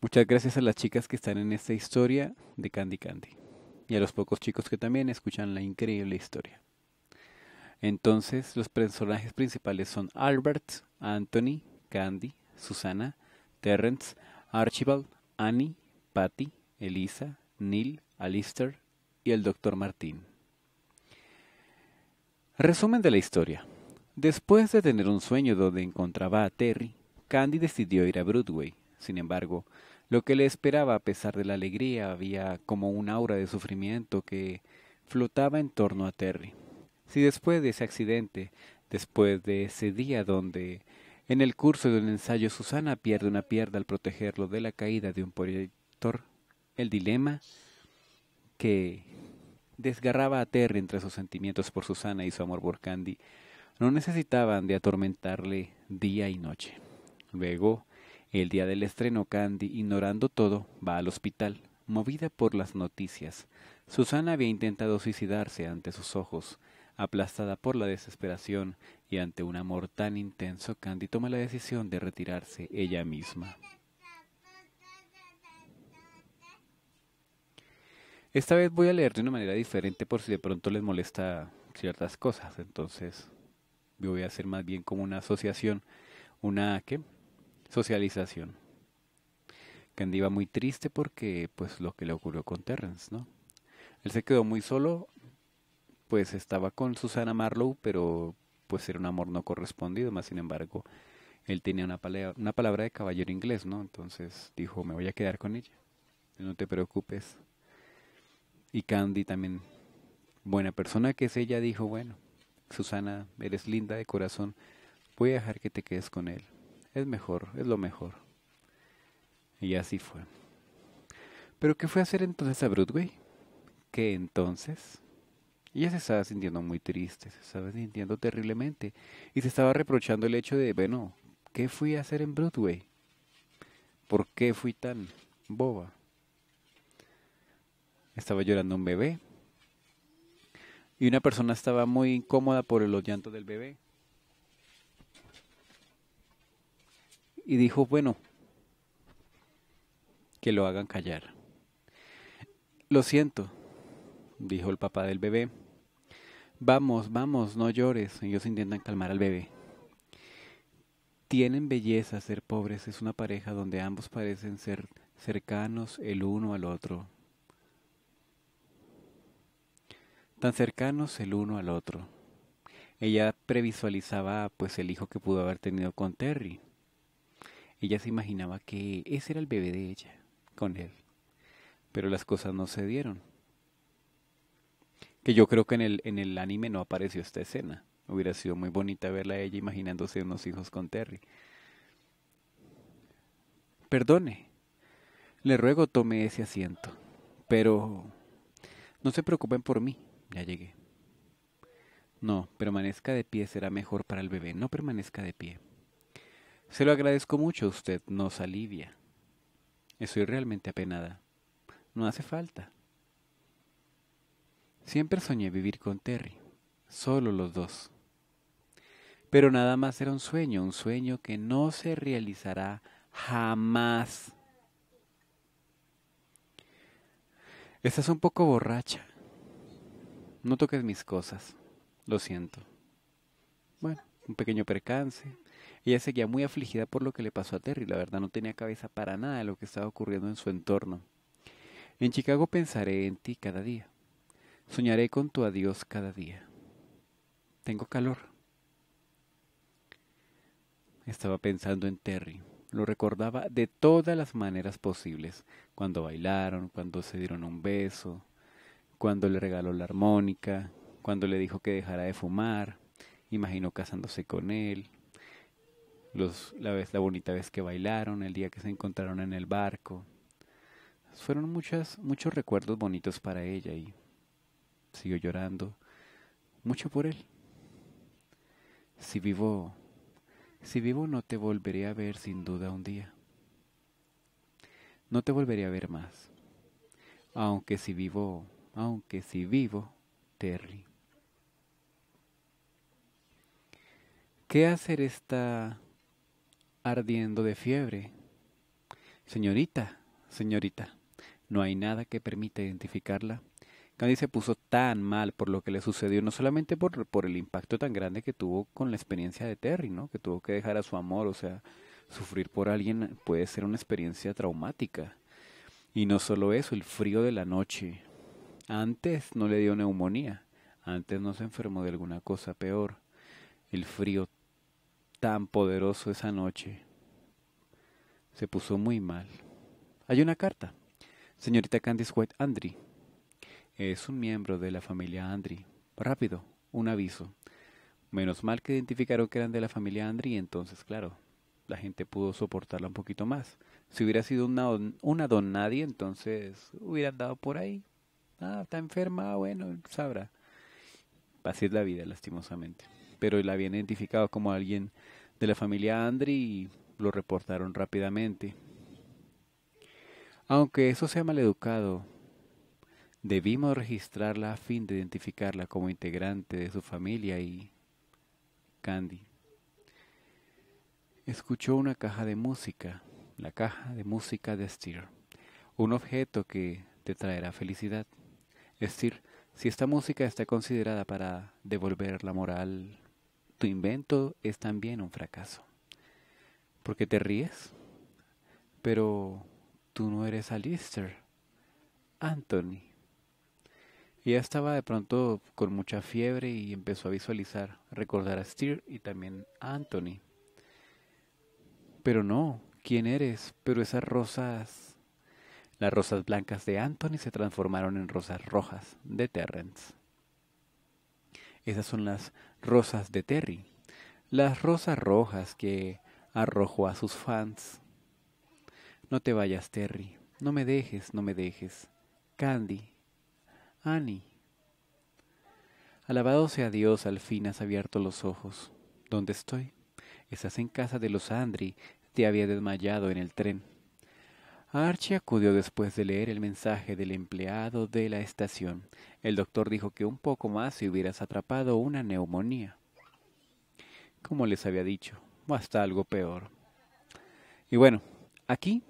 Muchas gracias a las chicas que están en esta historia de Candy Candy y a los pocos chicos que también escuchan la increíble historia. Entonces, los personajes principales son Albert, Anthony, Candy, Susana, Terrence, Archibald, Annie, Patty, Elisa, Neil, Alistair y el Dr. Martín. Resumen de la historia. Después de tener un sueño donde encontraba a Terry, Candy decidió ir a Broadway sin embargo, lo que le esperaba a pesar de la alegría había como un aura de sufrimiento que flotaba en torno a Terry. Si después de ese accidente, después de ese día donde, en el curso de un ensayo, Susana pierde una pierna al protegerlo de la caída de un proyector, el dilema que desgarraba a Terry entre sus sentimientos por Susana y su amor por Candy no necesitaban de atormentarle día y noche. Luego, el día del estreno, Candy, ignorando todo, va al hospital, movida por las noticias. Susana había intentado suicidarse ante sus ojos, aplastada por la desesperación y ante un amor tan intenso, Candy toma la decisión de retirarse ella misma. Esta vez voy a leer de una manera diferente por si de pronto les molesta ciertas cosas, entonces voy a hacer más bien como una asociación, una que socialización. Candy iba muy triste porque pues lo que le ocurrió con Terrence, ¿no? Él se quedó muy solo, pues estaba con Susana Marlowe, pero pues era un amor no correspondido, más sin embargo, él tenía una, palabra, una palabra de caballero inglés, ¿no? Entonces dijo, me voy a quedar con ella, no te preocupes. Y Candy también, buena persona que es ella, dijo, bueno, Susana, eres linda de corazón, voy a dejar que te quedes con él es mejor, es lo mejor. Y así fue. Pero ¿qué fue a hacer entonces a Broadway? ¿Qué entonces? Ella se estaba sintiendo muy triste, se estaba sintiendo terriblemente y se estaba reprochando el hecho de, bueno, ¿qué fui a hacer en Broadway? ¿Por qué fui tan boba? Estaba llorando un bebé y una persona estaba muy incómoda por los llantos del bebé. y dijo, bueno, que lo hagan callar. Lo siento, dijo el papá del bebé. Vamos, vamos, no llores. Ellos intentan calmar al bebé. Tienen belleza ser pobres. Es una pareja donde ambos parecen ser cercanos el uno al otro. Tan cercanos el uno al otro. Ella previsualizaba pues el hijo que pudo haber tenido con Terry. Ella se imaginaba que ese era el bebé de ella, con él. Pero las cosas no se dieron. Que yo creo que en el, en el anime no apareció esta escena. Hubiera sido muy bonita verla a ella imaginándose unos hijos con Terry. Perdone. Le ruego tome ese asiento. Pero... No se preocupen por mí. Ya llegué. No, permanezca de pie será mejor para el bebé. No permanezca de pie. Se lo agradezco mucho, usted nos alivia. Estoy realmente apenada. No hace falta. Siempre soñé vivir con Terry, solo los dos. Pero nada más era un sueño, un sueño que no se realizará jamás. Estás un poco borracha. No toques mis cosas. Lo siento. Bueno, un pequeño percance. Ella seguía muy afligida por lo que le pasó a Terry, la verdad no tenía cabeza para nada de lo que estaba ocurriendo en su entorno. En Chicago pensaré en ti cada día. Soñaré con tu adiós cada día. Tengo calor. Estaba pensando en Terry. Lo recordaba de todas las maneras posibles. Cuando bailaron, cuando se dieron un beso, cuando le regaló la armónica, cuando le dijo que dejara de fumar, imaginó casándose con él, la, vez, la bonita vez que bailaron, el día que se encontraron en el barco. Fueron muchas, muchos recuerdos bonitos para ella y siguió llorando mucho por él. Si vivo, si vivo no te volveré a ver sin duda un día. No te volveré a ver más. Aunque si vivo, aunque si vivo, Terry. ¿Qué hacer esta ardiendo de fiebre. Señorita, señorita, no hay nada que permita identificarla. Candy se puso tan mal por lo que le sucedió, no solamente por, por el impacto tan grande que tuvo con la experiencia de Terry, ¿no? Que tuvo que dejar a su amor, o sea, sufrir por alguien puede ser una experiencia traumática. Y no solo eso, el frío de la noche. Antes no le dio neumonía, antes no se enfermó de alguna cosa peor. El frío tan poderoso esa noche. Se puso muy mal. Hay una carta. Señorita Candice White Andri. Es un miembro de la familia Andri. Rápido, un aviso. Menos mal que identificaron que eran de la familia Andri, entonces, claro, la gente pudo soportarla un poquito más. Si hubiera sido una don, nadie, entonces hubiera andado por ahí. Ah, está enferma, bueno, sabrá. Así es la vida, lastimosamente pero la habían identificado como alguien de la familia Andri y lo reportaron rápidamente. Aunque eso sea maleducado, debimos registrarla a fin de identificarla como integrante de su familia y Candy. Escuchó una caja de música, la caja de música de Steer, un objeto que te traerá felicidad. Es si esta música está considerada para devolver la moral tu invento es también un fracaso. Porque te ríes, pero tú no eres Alistair, Anthony. ya estaba de pronto con mucha fiebre y empezó a visualizar, recordar a Steer y también a Anthony. Pero no, ¿quién eres? Pero esas rosas... Las rosas blancas de Anthony se transformaron en rosas rojas de Terrence. Esas son las Rosas de Terry, las rosas rojas que arrojó a sus fans. No te vayas, Terry, no me dejes, no me dejes. Candy, Annie. Alabado sea Dios, al fin has abierto los ojos. ¿Dónde estoy? Estás en casa de los Andri, te había desmayado en el tren. Archie acudió después de leer el mensaje del empleado de la estación. El doctor dijo que un poco más si hubieras atrapado una neumonía. Como les había dicho, o hasta algo peor. Y bueno, aquí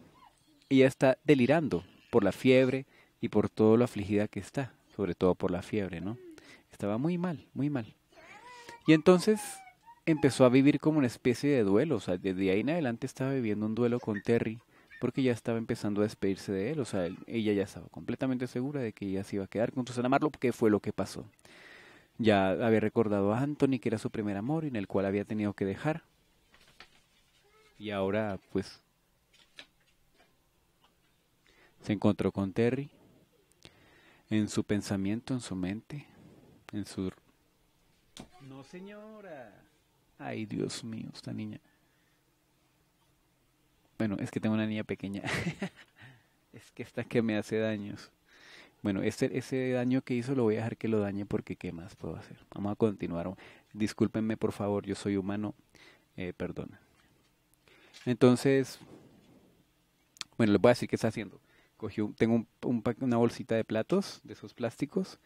ella está delirando por la fiebre y por todo lo afligida que está, sobre todo por la fiebre, ¿no? Estaba muy mal, muy mal. Y entonces empezó a vivir como una especie de duelo, o sea, desde ahí en adelante estaba viviendo un duelo con Terry porque ya estaba empezando a despedirse de él, o sea, ella ya estaba completamente segura de que ella se iba a quedar con Susana Amarlo, porque fue lo que pasó. Ya había recordado a Anthony, que era su primer amor y en el cual había tenido que dejar. Y ahora, pues, se encontró con Terry en su pensamiento, en su mente, en su... No, señora. Ay, Dios mío, esta niña. Bueno, es que tengo una niña pequeña. es que esta que me hace daños. Bueno, este, ese daño que hizo lo voy a dejar que lo dañe porque ¿qué más puedo hacer? Vamos a continuar. Discúlpenme por favor, yo soy humano. Eh, Entonces, bueno, les voy a decir qué está haciendo. Cogió, tengo un, una bolsita de platos, de esos plásticos.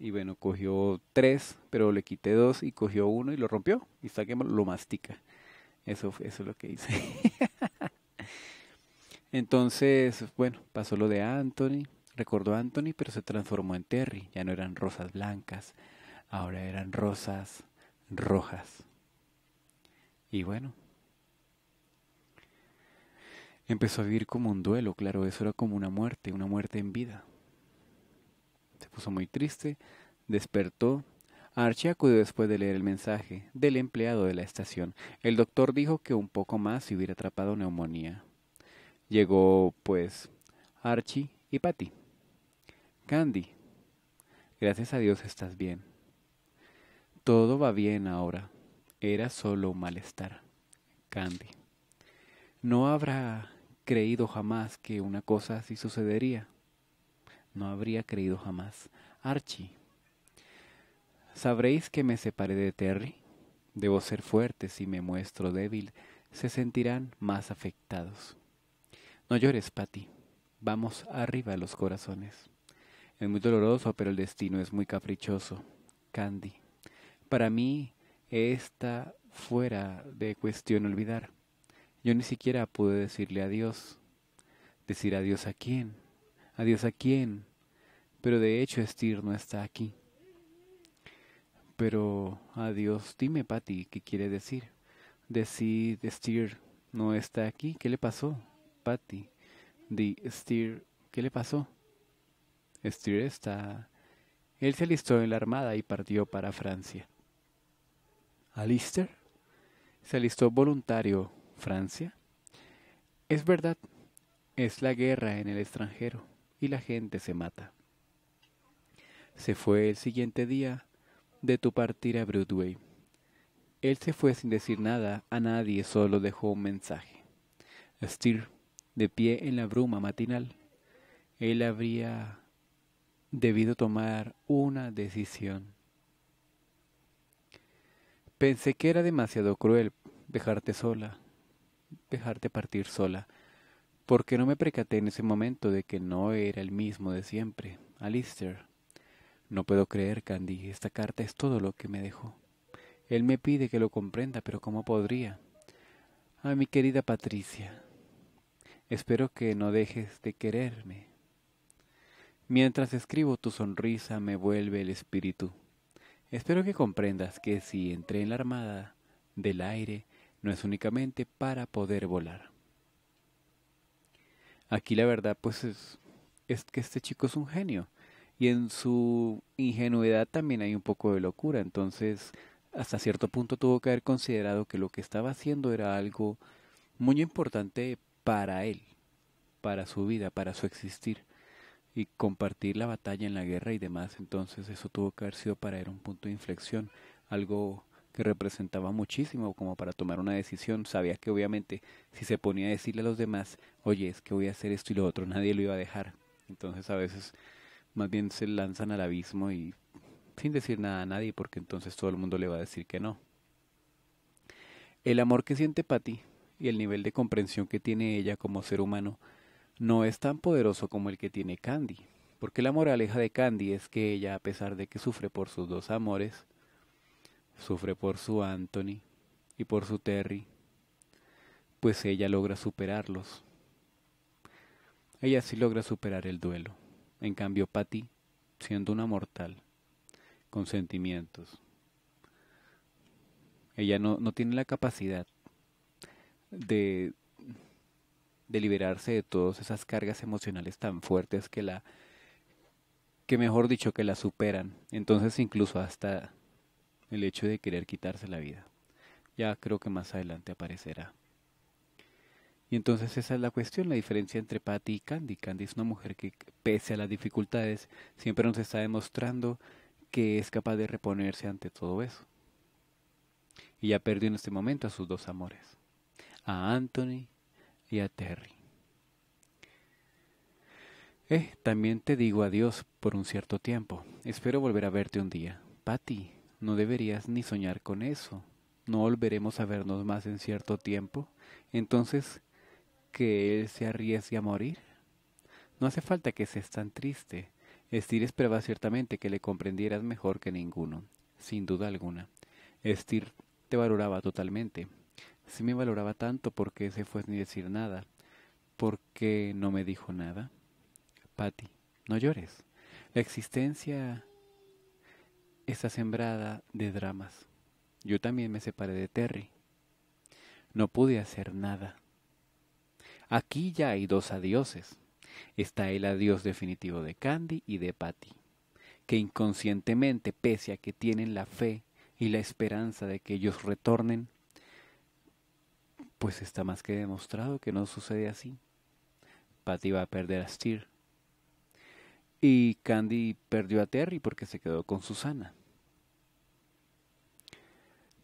Y bueno, cogió tres, pero le quité dos y cogió uno y lo rompió. Y está que lo mastica. Eso, eso es lo que hice. Entonces, bueno, pasó lo de Anthony, recordó a Anthony, pero se transformó en Terry. Ya no eran rosas blancas, ahora eran rosas rojas. Y bueno, empezó a vivir como un duelo, claro, eso era como una muerte, una muerte en vida. Se puso muy triste, despertó. Archie acudió después de leer el mensaje del empleado de la estación. El doctor dijo que un poco más se hubiera atrapado neumonía. Llegó, pues, Archie y Patty. Candy, gracias a Dios estás bien. Todo va bien ahora. Era solo malestar. Candy. No habrá creído jamás que una cosa así sucedería. No habría creído jamás. Archie. Sabréis que me separé de Terry. Debo ser fuerte si me muestro débil. Se sentirán más afectados. No llores, Patty. Vamos arriba los corazones. Es muy doloroso, pero el destino es muy caprichoso. Candy. Para mí, está fuera de cuestión olvidar. Yo ni siquiera pude decirle adiós. Decir adiós a quién. Adiós a quién. Pero de hecho, Steer no está aquí. Pero adiós, dime, Patty, ¿qué quiere decir? Decir, Steer no está aquí. ¿Qué le pasó? de ¿qué le pasó? Steer está... Él se alistó en la armada y partió para Francia. ¿Alister? ¿Se alistó voluntario Francia? Es verdad, es la guerra en el extranjero y la gente se mata. Se fue el siguiente día de tu partir a Broadway. Él se fue sin decir nada a nadie, solo dejó un mensaje de pie en la bruma matinal, él habría debido tomar una decisión. Pensé que era demasiado cruel dejarte sola, dejarte partir sola, porque no me percaté en ese momento de que no era el mismo de siempre, Alistair. No puedo creer, Candy, esta carta es todo lo que me dejó. Él me pide que lo comprenda, pero ¿cómo podría? A mi querida Patricia, Espero que no dejes de quererme. Mientras escribo tu sonrisa me vuelve el espíritu. Espero que comprendas que si entré en la armada del aire no es únicamente para poder volar. Aquí la verdad pues es, es que este chico es un genio y en su ingenuidad también hay un poco de locura, entonces hasta cierto punto tuvo que haber considerado que lo que estaba haciendo era algo muy importante para él, para su vida, para su existir y compartir la batalla en la guerra y demás. Entonces eso tuvo que haber sido para él un punto de inflexión, algo que representaba muchísimo como para tomar una decisión. Sabía que obviamente si se ponía a decirle a los demás, oye, es que voy a hacer esto y lo otro, nadie lo iba a dejar. Entonces a veces más bien se lanzan al abismo y sin decir nada a nadie porque entonces todo el mundo le va a decir que no. El amor que siente ti y el nivel de comprensión que tiene ella como ser humano no es tan poderoso como el que tiene Candy, porque la moraleja de Candy es que ella, a pesar de que sufre por sus dos amores, sufre por su Anthony y por su Terry, pues ella logra superarlos. Ella sí logra superar el duelo. En cambio, Patty, siendo una mortal, con sentimientos, ella no, no tiene la capacidad de, de liberarse de todas esas cargas emocionales tan fuertes que la que mejor dicho que la superan. Entonces incluso hasta el hecho de querer quitarse la vida. Ya creo que más adelante aparecerá. Y entonces esa es la cuestión, la diferencia entre Patty y Candy. Candy es una mujer que pese a las dificultades siempre nos está demostrando que es capaz de reponerse ante todo eso. Y ya perdió en este momento a sus dos amores a Anthony y a Terry. Eh, también te digo adiós por un cierto tiempo. Espero volver a verte un día. Patty, no deberías ni soñar con eso. No volveremos a vernos más en cierto tiempo. Entonces, que él se arriesgue a morir. No hace falta que seas tan triste. Estir esperaba ciertamente que le comprendieras mejor que ninguno, sin duda alguna. Estir te valoraba totalmente, si me valoraba tanto, ¿por qué se fue sin decir nada? ¿Por qué no me dijo nada? Patty, no llores. La existencia está sembrada de dramas. Yo también me separé de Terry. No pude hacer nada. Aquí ya hay dos adioses. Está el adiós definitivo de Candy y de Patty, que inconscientemente, pese a que tienen la fe y la esperanza de que ellos retornen, pues está más que demostrado que no sucede así. Patty va a perder a Steer. Y Candy perdió a Terry porque se quedó con Susana.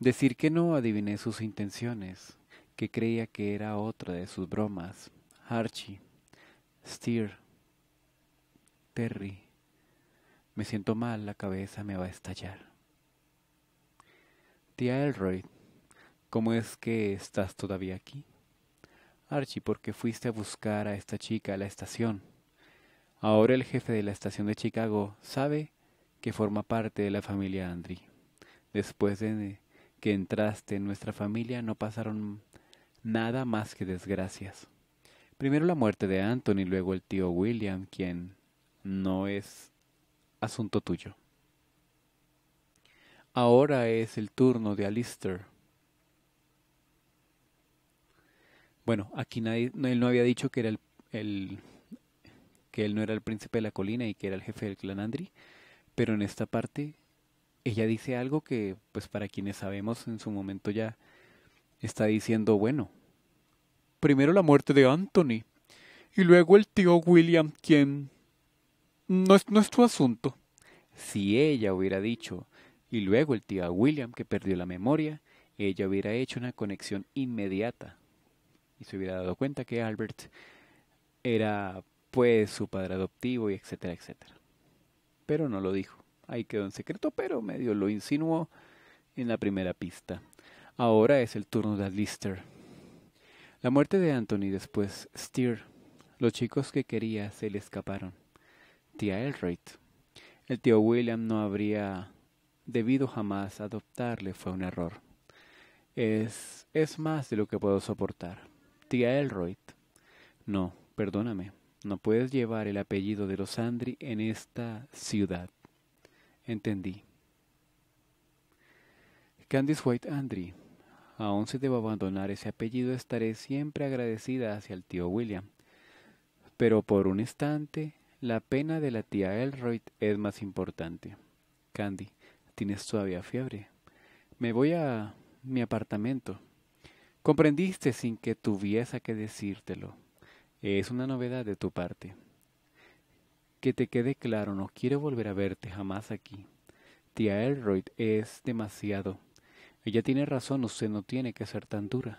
Decir que no adiviné sus intenciones, que creía que era otra de sus bromas. Archie, Steer, Terry. Me siento mal, la cabeza me va a estallar. Tía Elroy, ¿Cómo es que estás todavía aquí? Archie, porque fuiste a buscar a esta chica a la estación. Ahora el jefe de la estación de Chicago sabe que forma parte de la familia Andri. Después de que entraste en nuestra familia no pasaron nada más que desgracias. Primero la muerte de Anthony y luego el tío William, quien no es asunto tuyo. Ahora es el turno de Alistair. Bueno, aquí él no había dicho que era que él no era el príncipe de la colina y que era el jefe del clan Andri, pero en esta parte ella dice algo que, pues para quienes sabemos, en su momento ya está diciendo, bueno, primero la muerte de Anthony y luego el tío William, quien no es tu asunto. Si ella hubiera dicho, y luego el tío William, que perdió la memoria, ella hubiera hecho una conexión inmediata se hubiera dado cuenta que Albert era pues su padre adoptivo y etcétera, etcétera. Pero no lo dijo. Ahí quedó en secreto, pero medio lo insinuó en la primera pista. Ahora es el turno de Lister. La muerte de Anthony después Steer. Los chicos que quería se le escaparon. Tía Elright. El tío William no habría debido jamás adoptarle, fue un error. Es, es más de lo que puedo soportar. Tía Elroyd, no, perdóname, no puedes llevar el apellido de los Andri en esta ciudad. Entendí. Candice White Andri, aún si debo abandonar ese apellido, estaré siempre agradecida hacia el tío William. Pero por un instante, la pena de la tía Elroyd es más importante. Candy, tienes todavía fiebre. Me voy a mi apartamento. Comprendiste sin que tuviese que decírtelo. Es una novedad de tu parte. Que te quede claro, no quiero volver a verte jamás aquí. Tía Elroyd es demasiado. Ella tiene razón, usted no tiene que ser tan dura.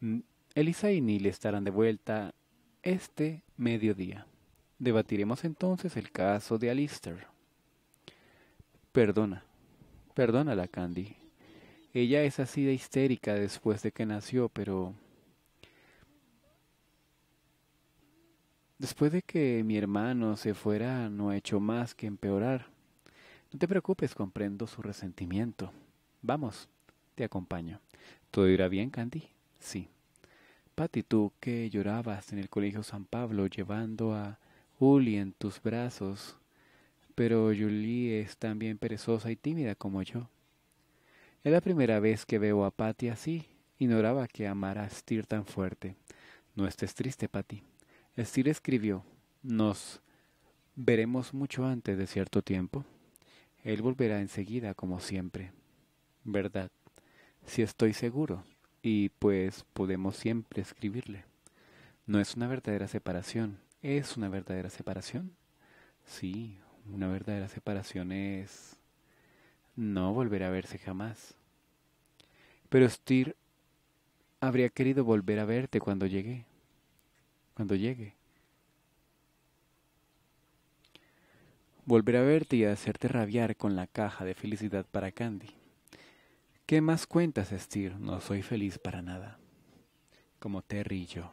Mm, Elisa y Neil estarán de vuelta este mediodía. Debatiremos entonces el caso de Alistair. Perdona, perdónala, Candy, ella es así de histérica después de que nació, pero... Después de que mi hermano se fuera, no ha hecho más que empeorar. No te preocupes, comprendo su resentimiento. Vamos, te acompaño. ¿Todo irá bien, Candy? Sí. Patty, tú que llorabas en el colegio San Pablo llevando a Julie en tus brazos, pero Julie es bien perezosa y tímida como yo. Es la primera vez que veo a Patty así. Ignoraba que amara a Steer tan fuerte. No estés triste, Patty. Steer escribió, nos veremos mucho antes de cierto tiempo. Él volverá enseguida, como siempre. ¿Verdad? Si sí estoy seguro. Y pues podemos siempre escribirle. No es una verdadera separación. ¿Es una verdadera separación? Sí, una verdadera separación es no volveré a verse jamás. Pero Stir habría querido volver a verte cuando llegué. Cuando llegue. Volver a verte y hacerte rabiar con la caja de felicidad para Candy. ¿Qué más cuentas, Stir? No soy feliz para nada. Como Terry y yo.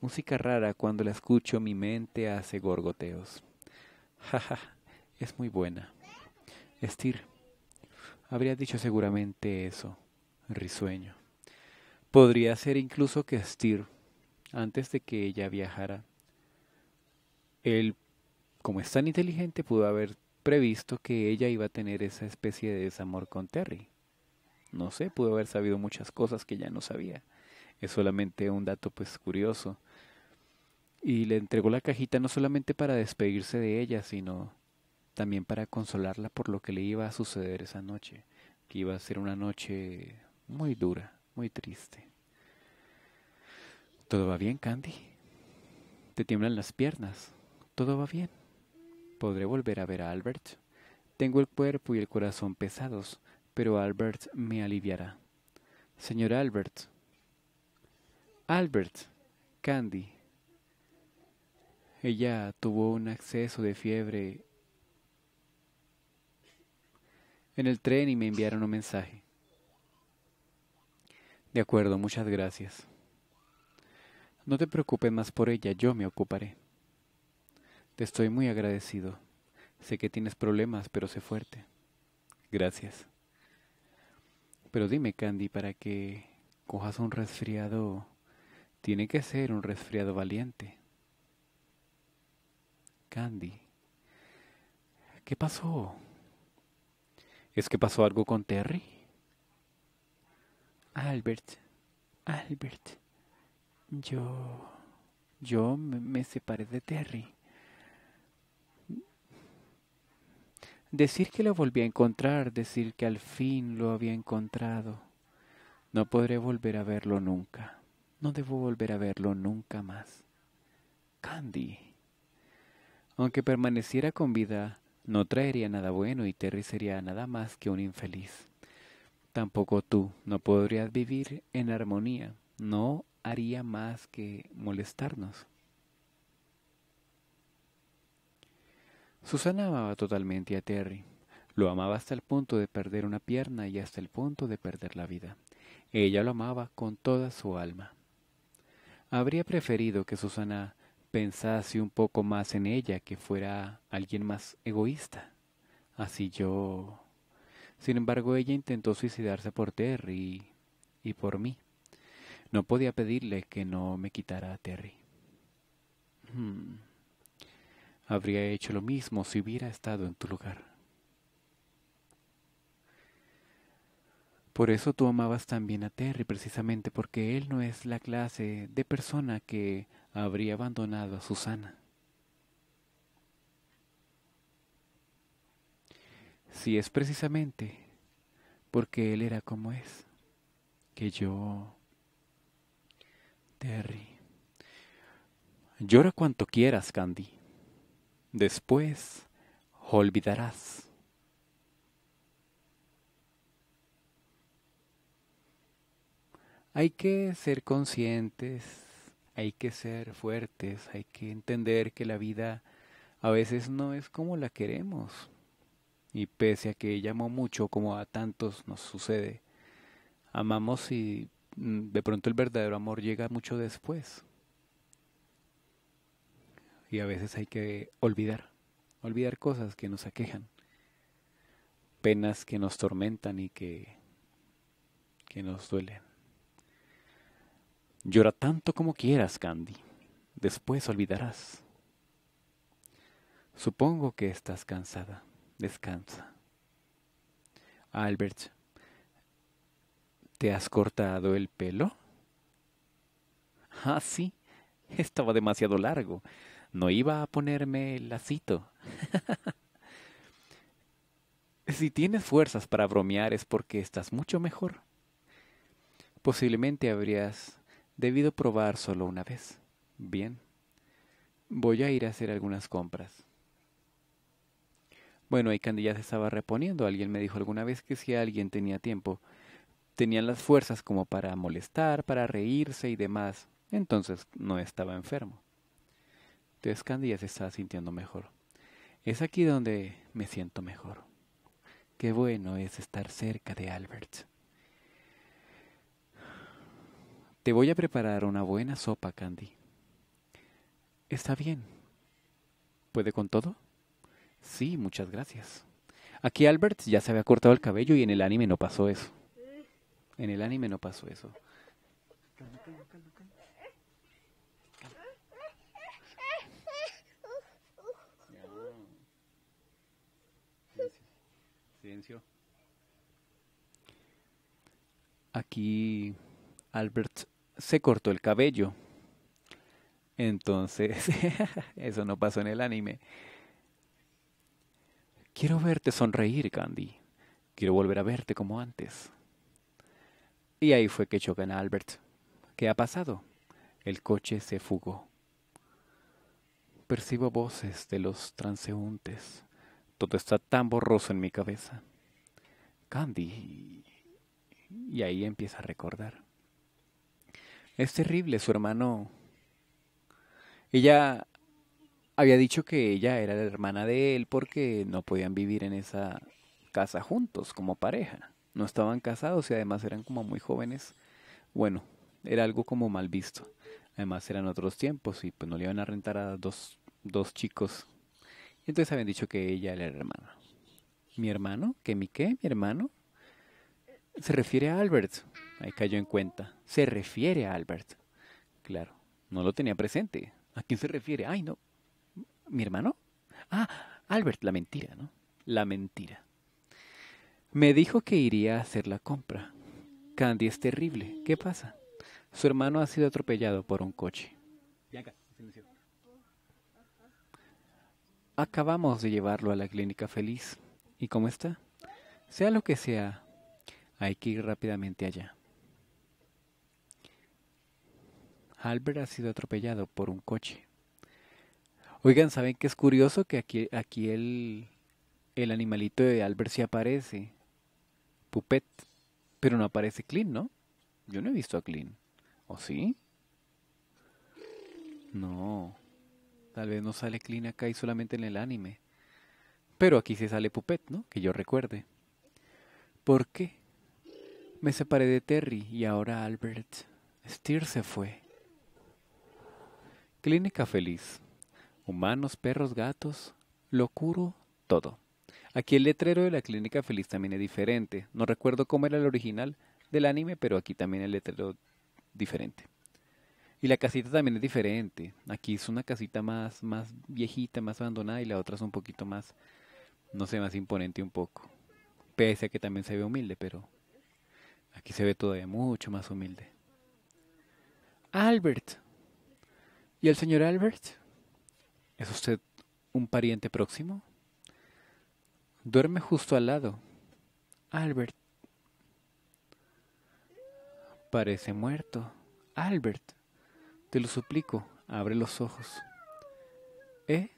Música rara cuando la escucho mi mente hace gorgoteos. ja, es muy buena. Stir habría dicho seguramente eso, risueño. Podría ser incluso que stir antes de que ella viajara, él, como es tan inteligente, pudo haber previsto que ella iba a tener esa especie de desamor con Terry. No sé, pudo haber sabido muchas cosas que ya no sabía. Es solamente un dato pues curioso. Y le entregó la cajita no solamente para despedirse de ella, sino también para consolarla por lo que le iba a suceder esa noche, que iba a ser una noche muy dura, muy triste. Todo va bien, Candy. Te tiemblan las piernas. Todo va bien. Podré volver a ver a Albert. Tengo el cuerpo y el corazón pesados, pero Albert me aliviará. Señor Albert. Albert. Candy. Ella tuvo un acceso de fiebre en el tren y me enviaron un mensaje. De acuerdo, muchas gracias. No te preocupes más por ella, yo me ocuparé. Te estoy muy agradecido. Sé que tienes problemas, pero sé fuerte. Gracias. Pero dime, Candy, para que cojas un resfriado, tiene que ser un resfriado valiente. Candy, ¿qué pasó? ¿Es que pasó algo con Terry? Albert, Albert, yo... Yo me separé de Terry. Decir que lo volví a encontrar, decir que al fin lo había encontrado. No podré volver a verlo nunca. No debo volver a verlo nunca más. Candy. Aunque permaneciera con vida, no traería nada bueno y Terry sería nada más que un infeliz. Tampoco tú no podrías vivir en armonía, no haría más que molestarnos. Susana amaba totalmente a Terry. Lo amaba hasta el punto de perder una pierna y hasta el punto de perder la vida. Ella lo amaba con toda su alma. Habría preferido que Susana pensase un poco más en ella, que fuera alguien más egoísta. Así yo... Sin embargo, ella intentó suicidarse por Terry y, por mí. No podía pedirle que no me quitara a Terry. Hmm. Habría hecho lo mismo si hubiera estado en tu lugar. Por eso tú amabas también a Terry, precisamente porque él no es la clase de persona que habría abandonado a Susana. Si es precisamente porque él era como es, que yo... Terry. Llora cuanto quieras, Candy. Después olvidarás. Hay que ser conscientes hay que ser fuertes, hay que entender que la vida a veces no es como la queremos. Y pese a que ella amó mucho, como a tantos nos sucede, amamos y mm, de pronto el verdadero amor llega mucho después. Y a veces hay que olvidar, olvidar cosas que nos aquejan, penas que nos tormentan y que, que nos duelen. Llora tanto como quieras, Candy. Después olvidarás. Supongo que estás cansada. Descansa. Ah, Albert, ¿te has cortado el pelo? Ah, sí. Estaba demasiado largo. No iba a ponerme el lacito. si tienes fuerzas para bromear es porque estás mucho mejor. Posiblemente habrías Debido probar solo una vez. Bien. Voy a ir a hacer algunas compras. Bueno, y Candy estaba reponiendo. Alguien me dijo alguna vez que si alguien tenía tiempo, tenían las fuerzas como para molestar, para reírse y demás. Entonces no estaba enfermo. Entonces Candy se estaba sintiendo mejor. Es aquí donde me siento mejor. Qué bueno es estar cerca de Albert. Te voy a preparar una buena sopa, Candy. Está bien. ¿Puede con todo? Sí, muchas gracias. Aquí Albert ya se había cortado el cabello y en el anime no pasó eso. En el anime no pasó eso. Silencio. Aquí Albert se cortó el cabello. Entonces, eso no pasó en el anime. Quiero verte sonreír, Candy. Quiero volver a verte como antes. Y ahí fue que chocan a Albert. ¿Qué ha pasado? El coche se fugó. Percibo voces de los transeúntes. Todo está tan borroso en mi cabeza. Candy. Y ahí empieza a recordar. Es terrible, su hermano. Ella había dicho que ella era la hermana de él porque no podían vivir en esa casa juntos como pareja. No estaban casados y además eran como muy jóvenes. Bueno, era algo como mal visto. Además eran otros tiempos y pues no le iban a rentar a dos, dos chicos. Entonces habían dicho que ella era la hermana. ¿Mi hermano? ¿Qué, mi qué? ¿Mi hermano? Se refiere a Albert. Ahí cayó en cuenta. Se refiere a Albert. Claro, no lo tenía presente. ¿A quién se refiere? Ay, no. ¿Mi hermano? Ah, Albert, la mentira, ¿no? La mentira. Me dijo que iría a hacer la compra. Candy es terrible. ¿Qué pasa? Su hermano ha sido atropellado por un coche. Acabamos de llevarlo a la clínica feliz. ¿Y cómo está? Sea lo que sea, hay que ir rápidamente allá. Albert ha sido atropellado por un coche. Oigan, ¿saben que es curioso que aquí, aquí el, animalito de Albert sí aparece? Pupet. Pero no aparece Clean, ¿no? Yo no he visto a Clean. ¿O sí? No. Tal vez no sale Clean acá y solamente en el anime. Pero aquí se sale Pupet, ¿no? Que yo recuerde. ¿Por qué? Me separé de Terry y ahora Albert. Steer se fue. Clínica Feliz. Humanos, perros, gatos, locuro, todo. Aquí el letrero de la Clínica Feliz también es diferente. No recuerdo cómo era el original del anime, pero aquí también el letrero diferente. Y la casita también es diferente. Aquí es una casita más, más viejita, más abandonada y la otra es un poquito más, no sé, más imponente un poco. Pese a que también se ve humilde, pero aquí se ve todavía mucho más humilde. Albert, ¿Y el señor Albert? ¿Es usted un pariente próximo? Duerme justo al lado. Albert. Parece muerto. Albert. Te lo suplico, abre los ojos. ¿Eh?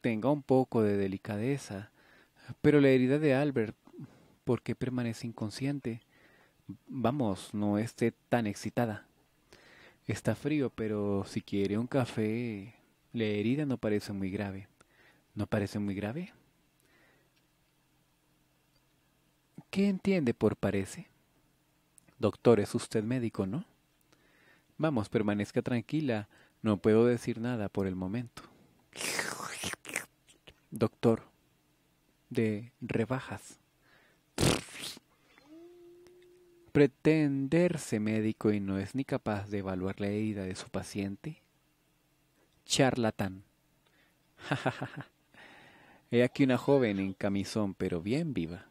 Tenga un poco de delicadeza. Pero la herida de Albert, ¿por qué permanece inconsciente? Vamos, no esté tan excitada. Está frío, pero si quiere un café, la herida no parece muy grave. ¿No parece muy grave? ¿Qué entiende por parece? Doctor, es usted médico, ¿no? Vamos, permanezca tranquila. No puedo decir nada por el momento. Doctor, de rebajas pretenderse médico y no es ni capaz de evaluar la herida de su paciente? Charlatán. He aquí una joven en camisón, pero bien viva.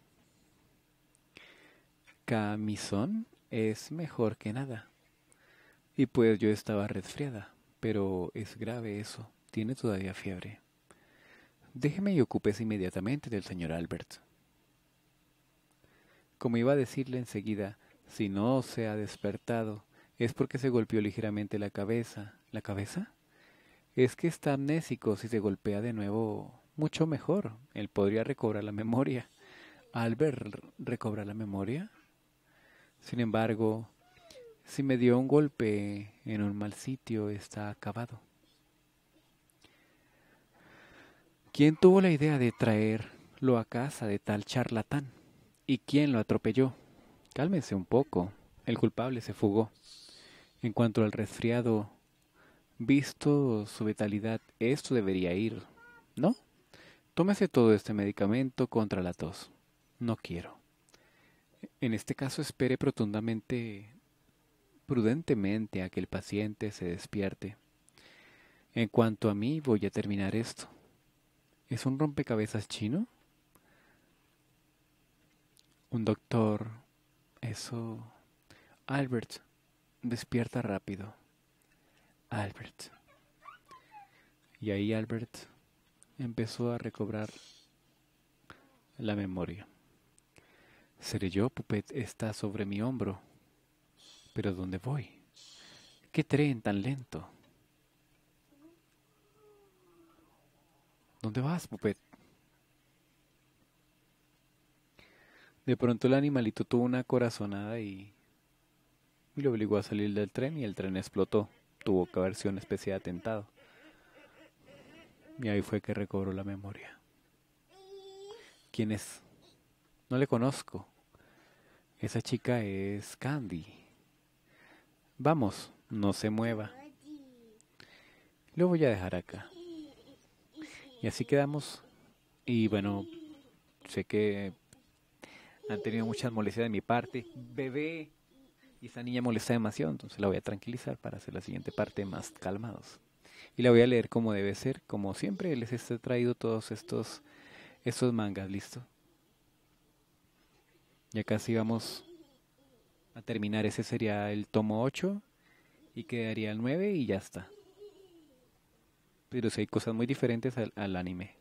Camisón es mejor que nada. Y pues yo estaba resfriada, pero es grave eso, tiene todavía fiebre. Déjeme y ocupese inmediatamente del señor Albert. Como iba a decirle enseguida, si no se ha despertado, es porque se golpeó ligeramente la cabeza. ¿La cabeza? Es que está amnésico. Si se golpea de nuevo, mucho mejor. Él podría recobrar la memoria. Albert recobra la memoria. Sin embargo, si me dio un golpe en un mal sitio, está acabado. ¿Quién tuvo la idea de traerlo a casa de tal charlatán? ¿Y quién lo atropelló? Cálmese un poco. El culpable se fugó. En cuanto al resfriado, visto su vitalidad, esto debería ir, ¿no? Tómese todo este medicamento contra la tos. No quiero. En este caso, espere profundamente, prudentemente a que el paciente se despierte. En cuanto a mí, voy a terminar esto. ¿Es un rompecabezas chino? Un doctor eso... Albert, despierta rápido. Albert. Y ahí Albert empezó a recobrar la memoria. Seré yo, Pupet, está sobre mi hombro. Pero ¿dónde voy? ¿Qué tren tan lento? ¿Dónde vas, Pupet? De pronto el animalito tuvo una corazonada y lo obligó a salir del tren y el tren explotó. Tuvo que haber sido una especie de atentado. Y ahí fue que recobró la memoria. ¿Quién es? No le conozco. Esa chica es Candy. Vamos, no se mueva. Lo voy a dejar acá. Y así quedamos. Y bueno, sé que han tenido muchas molestias de mi parte. Bebé. Y esa niña molesta demasiado, entonces la voy a tranquilizar para hacer la siguiente parte más calmados. Y la voy a leer como debe ser, como siempre les he traído todos estos, estos mangas, ¿listo? Ya casi vamos a terminar, ese sería el tomo 8 y quedaría el 9 y ya está. Pero si hay cosas muy diferentes al anime.